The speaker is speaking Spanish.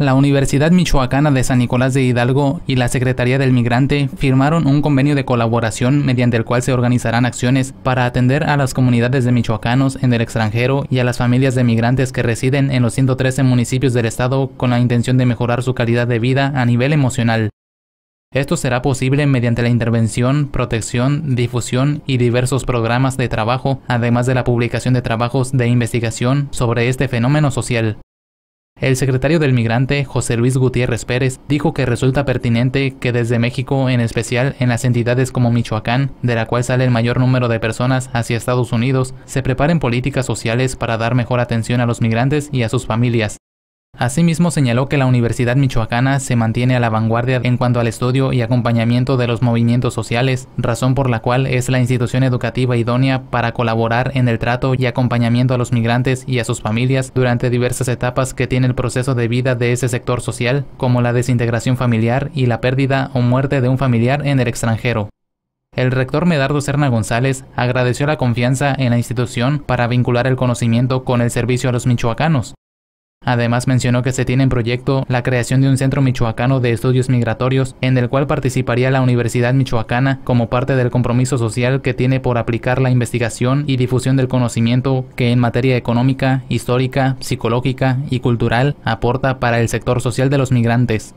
La Universidad Michoacana de San Nicolás de Hidalgo y la Secretaría del Migrante firmaron un convenio de colaboración mediante el cual se organizarán acciones para atender a las comunidades de michoacanos en el extranjero y a las familias de migrantes que residen en los 113 municipios del estado con la intención de mejorar su calidad de vida a nivel emocional. Esto será posible mediante la intervención, protección, difusión y diversos programas de trabajo, además de la publicación de trabajos de investigación sobre este fenómeno social. El secretario del migrante, José Luis Gutiérrez Pérez, dijo que resulta pertinente que desde México, en especial en las entidades como Michoacán, de la cual sale el mayor número de personas hacia Estados Unidos, se preparen políticas sociales para dar mejor atención a los migrantes y a sus familias. Asimismo señaló que la Universidad Michoacana se mantiene a la vanguardia en cuanto al estudio y acompañamiento de los movimientos sociales, razón por la cual es la institución educativa idónea para colaborar en el trato y acompañamiento a los migrantes y a sus familias durante diversas etapas que tiene el proceso de vida de ese sector social, como la desintegración familiar y la pérdida o muerte de un familiar en el extranjero. El rector Medardo Serna González agradeció la confianza en la institución para vincular el conocimiento con el servicio a los michoacanos, Además mencionó que se tiene en proyecto la creación de un centro michoacano de estudios migratorios en el cual participaría la Universidad Michoacana como parte del compromiso social que tiene por aplicar la investigación y difusión del conocimiento que en materia económica, histórica, psicológica y cultural aporta para el sector social de los migrantes.